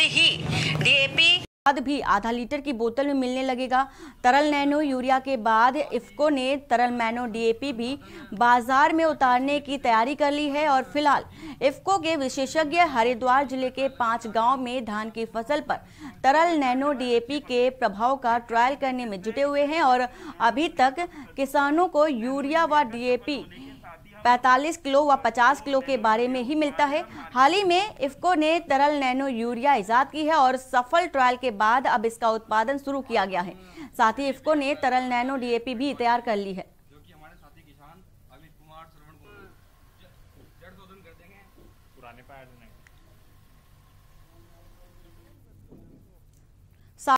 साथ ही डीएपी खाद भी आधा लीटर की बोतल में मिलने लगेगा तरल नैनो यूरिया के बाद इफको ने तरल नैनो डीएपी भी बाजार में उतारने की तैयारी कर ली है और फिलहाल इफ्को के विशेषज्ञ हरिद्वार जिले के पांच गांव में धान की फसल पर तरल नैनो डीएपी के प्रभाव का ट्रायल करने में जुटे हुए हैं और अभी तक किसानों को यूरिया व डी 45 किलो व 50 किलो के बारे में ही मिलता है हाल ही में इफको ने तरल नैनो यूरिया ईजाद की है और सफल ट्रायल के बाद अब इसका उत्पादन शुरू किया गया है साथ ही इफको ने तरल नैनो डीएपी भी तैयार कर ली है